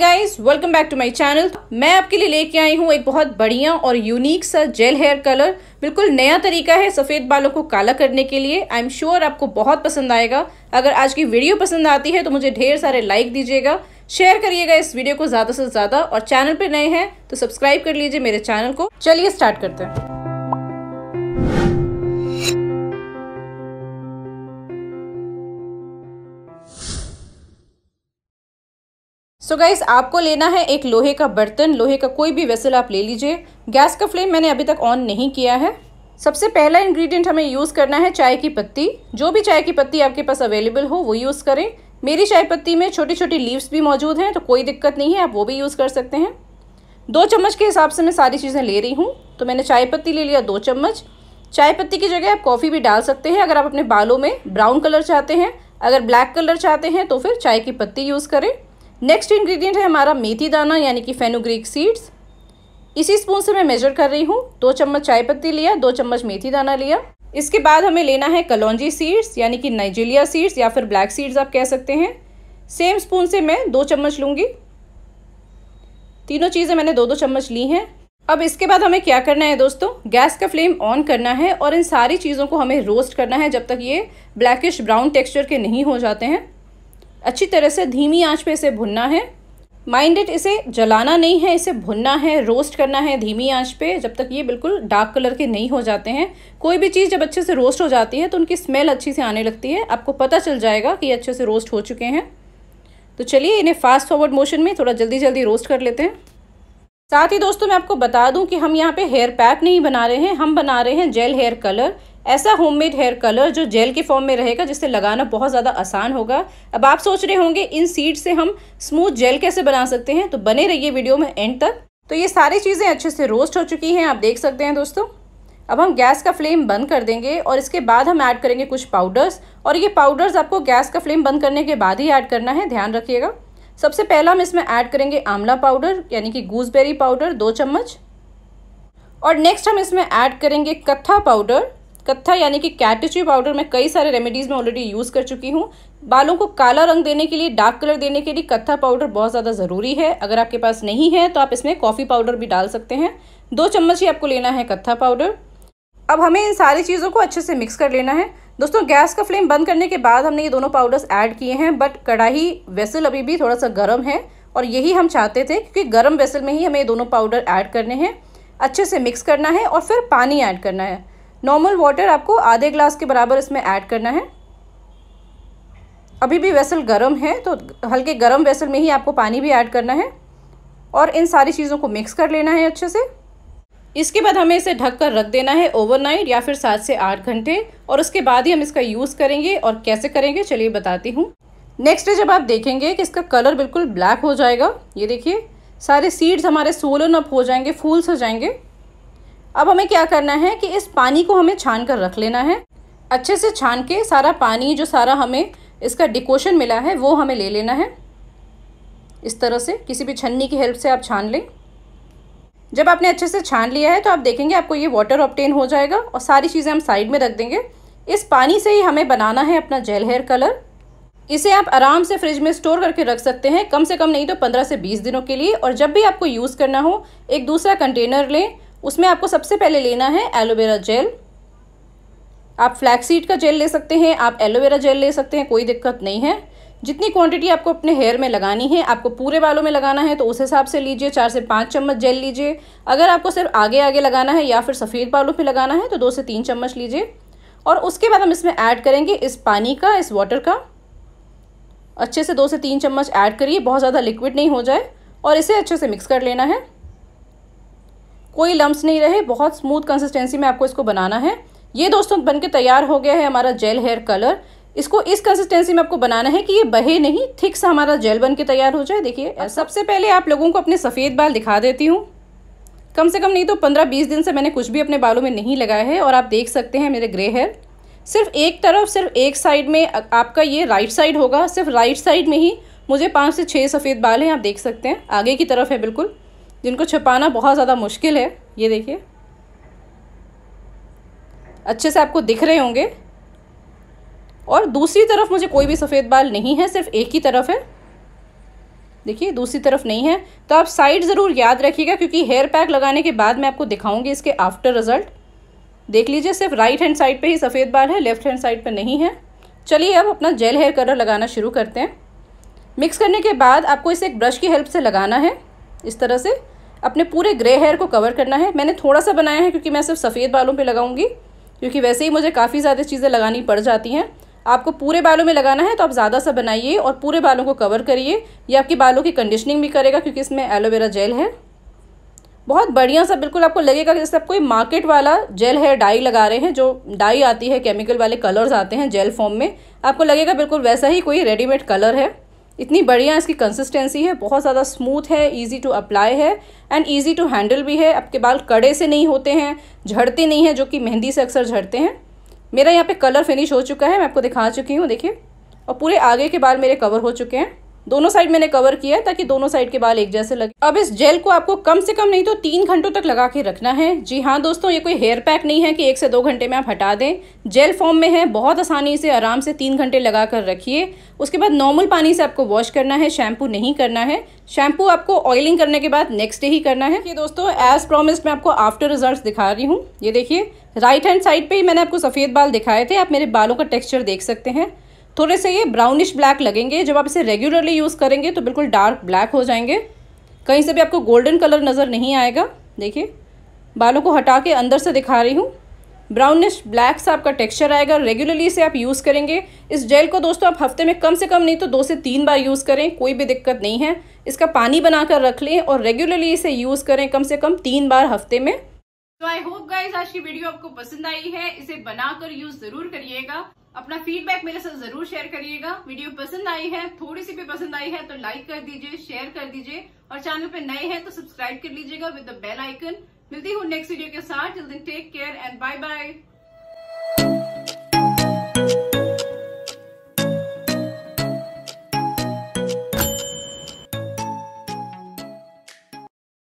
Guys welcome back to my channel मैं आपके लिए लेके आई हूँ एक बहुत बढ़िया और यूनिक सा जेल हेयर कलर बिल्कुल नया तरीका है सफ़ेद बालों को काला करने के लिए आई एम श्योर आपको बहुत पसंद आएगा अगर आज की वीडियो पसंद आती है तो मुझे ढेर सारे लाइक दीजिएगा शेयर करिएगा इस वीडियो को ज़्यादा से ज़्यादा और चैनल पर नए हैं तो सब्सक्राइब कर लीजिए मेरे चैनल को चलिए स्टार्ट करते हैं सो so गाइस आपको लेना है एक लोहे का बर्तन लोहे का कोई भी वेसल आप ले लीजिए गैस का फ्लेम मैंने अभी तक ऑन नहीं किया है सबसे पहला इंग्रेडिएंट हमें यूज़ करना है चाय की पत्ती जो भी चाय की पत्ती आपके पास अवेलेबल हो वो यूज़ करें मेरी चाय पत्ती में छोटी छोटी लीव्स भी मौजूद हैं तो कोई दिक्कत नहीं है आप वो भी यूज़ कर सकते हैं दो चम्मच के हिसाब से मैं सारी चीज़ें ले रही हूँ तो मैंने चाय पत्ती ले लिया दो चम्मच चाय पत्ती की जगह आप कॉफ़ी भी डाल सकते हैं अगर आप अपने बालों में ब्राउन कलर चाहते हैं अगर ब्लैक कलर चाहते हैं तो फिर चाय की पत्ती यूज़ करें नेक्स्ट इंग्रेडिएंट है हमारा मेथी दाना यानी कि फेनोग्रीक सीड्स इसी स्पून से मैं मेजर कर रही हूँ दो चम्मच चाय पत्ती लिया दो चम्मच मेथी दाना लिया इसके बाद हमें लेना है कलौजी सीड्स यानी कि नाइजीलिया सीड्स या फिर ब्लैक सीड्स आप कह सकते हैं सेम स्पून से मैं दो चम्मच लूँगी तीनों चीज़ें मैंने दो दो चम्मच ली हैं अब इसके बाद हमें क्या करना है दोस्तों गैस का फ्लेम ऑन करना है और इन सारी चीज़ों को हमें रोस्ट करना है जब तक ये ब्लैकिश ब्राउन टेक्सचर के नहीं हो जाते हैं अच्छी तरह से धीमी आंच पे इसे भुनना है माइंडेड इसे जलाना नहीं है इसे भुनना है रोस्ट करना है धीमी आंच पे जब तक ये बिल्कुल डार्क कलर के नहीं हो जाते हैं कोई भी चीज़ जब अच्छे से रोस्ट हो जाती है तो उनकी स्मेल अच्छी से आने लगती है आपको पता चल जाएगा कि ये अच्छे से रोस्ट हो चुके हैं तो चलिए इन्हें फास्ट फॉरवर्ड मोशन में थोड़ा जल्दी जल्दी रोस्ट कर लेते हैं साथ ही दोस्तों मैं आपको बता दूं कि हम यहाँ पे हेयर पैक नहीं बना रहे हैं हम बना रहे हैं जेल हेयर कलर ऐसा होममेड हेयर कलर जो जेल के फॉर्म में रहेगा जिससे लगाना बहुत ज़्यादा आसान होगा अब आप सोच रहे होंगे इन सीड से हम स्मूथ जेल कैसे बना सकते हैं तो बने रहिए वीडियो में एंड तक तो ये सारी चीज़ें अच्छे से रोस्ट हो चुकी हैं आप देख सकते हैं दोस्तों अब हम गैस का फ्लेम बंद कर देंगे और इसके बाद हम ऐड करेंगे कुछ पाउडर्स और ये पाउडर्स आपको गैस का फ्लेम बंद करने के बाद ही ऐड करना है ध्यान रखिएगा सबसे पहला हम इसमें ऐड करेंगे आंवला पाउडर यानी कि गूसबेरी पाउडर दो चम्मच और नेक्स्ट हम इसमें ऐड करेंगे कत्था पाउडर कत्था यानी कि कैटची पाउडर मैं कई सारे रेमेडीज़ में ऑलरेडी यूज़ कर चुकी हूँ बालों को काला रंग देने के लिए डार्क कलर देने के लिए कत्था पाउडर बहुत ज़्यादा ज़रूरी है अगर आपके पास नहीं है तो आप इसमें कॉफ़ी पाउडर भी डाल सकते हैं दो चम्मच ही आपको लेना है कत्था पाउडर अब हमें इन सारी चीज़ों को अच्छे से मिक्स कर लेना है दोस्तों गैस का फ्लेम बंद करने के बाद हमने ये दोनों पाउडर्स ऐड किए हैं बट कढ़ाई वेसल अभी भी थोड़ा सा गर्म है और यही हम चाहते थे क्योंकि गर्म वेसल में ही हमें ये दोनों पाउडर ऐड करने हैं अच्छे से मिक्स करना है और फिर पानी ऐड करना है नॉर्मल वाटर आपको आधे ग्लास के बराबर इसमें ऐड करना है अभी भी वेसल गर्म है तो हल्के गर्म वेसल में ही आपको पानी भी ऐड करना है और इन सारी चीज़ों को मिक्स कर लेना है अच्छे से इसके बाद हमें इसे ढक कर रख देना है ओवरनाइट या फिर सात से आठ घंटे और उसके बाद ही हम इसका यूज़ करेंगे और कैसे करेंगे चलिए बताती हूँ नेक्स्ट डे जब आप देखेंगे कि इसका कलर बिल्कुल ब्लैक हो जाएगा ये देखिए सारे सीड्स हमारे सोलन अप हो जाएंगे फूल्स हो जाएंगे अब हमें क्या करना है कि इस पानी को हमें छान कर रख लेना है अच्छे से छान के सारा पानी जो सारा हमें इसका डिकोशन मिला है वो हमें ले लेना है इस तरह से किसी भी छन्नी की हेल्प से आप छान लें जब आपने अच्छे से छान लिया है तो आप देखेंगे आपको ये वाटर ऑप्टेन हो जाएगा और सारी चीज़ें हम साइड में रख देंगे इस पानी से ही हमें बनाना है अपना जेल हेयर कलर इसे आप आराम से फ्रिज में स्टोर करके रख सकते हैं कम से कम नहीं तो 15 से 20 दिनों के लिए और जब भी आपको यूज़ करना हो एक दूसरा कंटेनर लें उसमें आपको सबसे पहले लेना है एलोवेरा जेल आप फ्लैक्सीड का जेल ले सकते हैं आप एलोवेरा जेल ले सकते हैं कोई दिक्कत नहीं है जितनी क्वांटिटी आपको अपने हेयर में लगानी है आपको पूरे बालों में लगाना है तो उस हिसाब से लीजिए चार से पाँच चम्मच जेल लीजिए अगर आपको सिर्फ आगे आगे लगाना है या फिर सफ़ेद बालों पे लगाना है तो दो से तीन चम्मच लीजिए और उसके बाद हम इसमें ऐड करेंगे इस पानी का इस वाटर का अच्छे से दो से तीन चम्मच ऐड करिए बहुत ज़्यादा लिक्विड नहीं हो जाए और इसे अच्छे से मिक्स कर लेना है कोई लम्ब नहीं रहे बहुत स्मूथ कंसिस्टेंसी में आपको इसको बनाना है ये दोस्तों बन के तैयार हो गया है हमारा जेल हेयर कलर इसको इस कंसिस्टेंसी में आपको बनाना है कि ये बहे नहीं थिक सा हमारा जेल बन के तैयार हो जाए देखिए अच्छा। सबसे पहले आप लोगों को अपने सफ़ेद बाल दिखा देती हूँ कम से कम नहीं तो पंद्रह बीस दिन से मैंने कुछ भी अपने बालों में नहीं लगाया है और आप देख सकते हैं मेरे ग्रे हेयर सिर्फ एक तरफ सिर्फ एक साइड में आपका ये राइट साइड होगा सिर्फ राइट साइड में ही मुझे पाँच से छः सफ़ेद बाल हैं आप देख सकते हैं आगे की तरफ है बिल्कुल जिनको छुपाना बहुत ज़्यादा मुश्किल है ये देखिए अच्छे से आपको दिख रहे होंगे और दूसरी तरफ मुझे कोई भी सफ़ेद बाल नहीं है सिर्फ एक ही तरफ है देखिए दूसरी तरफ नहीं है तो आप साइड ज़रूर याद रखिएगा क्योंकि हेयर पैक लगाने के बाद मैं आपको दिखाऊंगी इसके आफ्टर रिज़ल्ट देख लीजिए सिर्फ राइट हैंड साइड पे ही सफ़ेद बाल है लेफ्ट हैंड साइड पर नहीं है चलिए अब अपना जेल हेयर कलर लगाना शुरू करते हैं मिक्स करने के बाद आपको इसे एक ब्रश की हेल्प से लगाना है इस तरह से अपने पूरे ग्रे हेयर को कवर करना है मैंने थोड़ा सा बनाया है क्योंकि मैं सिर्फ सफ़ेद बालों पे लगाऊंगी क्योंकि वैसे ही मुझे काफ़ी ज़्यादा चीज़ें लगानी पड़ जाती हैं आपको पूरे बालों में लगाना है तो आप ज़्यादा सा बनाइए और पूरे बालों को कवर करिए ये आपके बालों की कंडीशनिंग भी करेगा क्योंकि इसमें एलोवेरा जेल है बहुत बढ़िया सा बिल्कुल आपको लगेगा जैसे आप कोई मार्केट वाला जेल हेयर डाई लगा रहे हैं जो डाई आती है केमिकल वाले कलर्स आते हैं जेल फॉर्म में आपको लगेगा बिल्कुल वैसा ही कोई रेडीमेड कलर है इतनी बढ़िया इसकी कंसिस्टेंसी है बहुत ज़्यादा स्मूथ है इजी टू अप्लाई है एंड इजी टू हैंडल भी है आपके बाल कड़े से नहीं होते हैं झड़ते नहीं हैं जो कि मेहंदी से अक्सर झड़ते हैं मेरा यहाँ पे कलर फिनिश हो चुका है मैं आपको दिखा चुकी हूँ देखिए और पूरे आगे के बाल मेरे कवर हो चुके हैं दोनों साइड मैंने कवर किया है ताकि दोनों साइड के बाल एक जैसे लगे अब इस जेल को आपको कम से कम नहीं तो तीन घंटों तक लगा के रखना है जी हाँ दोस्तों ये कोई हेयर पैक नहीं है कि एक से दो घंटे में आप हटा दें जेल फॉर्म में है बहुत आसानी से आराम से तीन घंटे लगा कर रखिए उसके बाद नॉर्मल पानी से आपको वॉश करना है शैम्पू नहीं करना है शैम्पू आपको ऑयलिंग करने के बाद नेक्स्ट डे ही करना है ये दोस्तों एज प्रोमिस्ड मैं आपको आफ्टर रिजल्ट दिखा रही हूँ ये देखिए राइट हैंड साइड पर ही मैंने आपको सफ़ेद बाल दिखाए थे आप मेरे बालों का टेक्स्चर देख सकते हैं थोड़े से ये ब्राउनिश ब्लैक लगेंगे जब आप इसे रेगुलरली यूज़ करेंगे तो बिल्कुल डार्क ब्लैक हो जाएंगे कहीं से भी आपको गोल्डन कलर नज़र नहीं आएगा देखिए बालों को हटा के अंदर से दिखा रही हूँ ब्राउनिश ब्लैक सा आपका टेक्सचर आएगा रेगुलरली इसे आप यूज़ करेंगे इस जेल को दोस्तों आप हफ्ते में कम से कम नहीं तो दो से तीन बार यूज़ करें कोई भी दिक्कत नहीं है इसका पानी बनाकर रख लें और रेगुलरली इसे यूज़ करें कम से कम तीन बार हफ्ते में तो आई होप गाइज आज की वीडियो आपको पसंद आई है इसे बनाकर यूज जरूर करिएगा अपना फीडबैक मेरे साथ जरूर शेयर करिएगा वीडियो पसंद आई है थोड़ी सी भी पसंद आई है तो लाइक कर दीजिए शेयर कर दीजिए और चैनल पे नए हैं तो सब्सक्राइब कर लीजिएगा विद द बेल आइकन मिलती हूँ नेक्स्ट वीडियो के साथ जल्दी take care and bye bye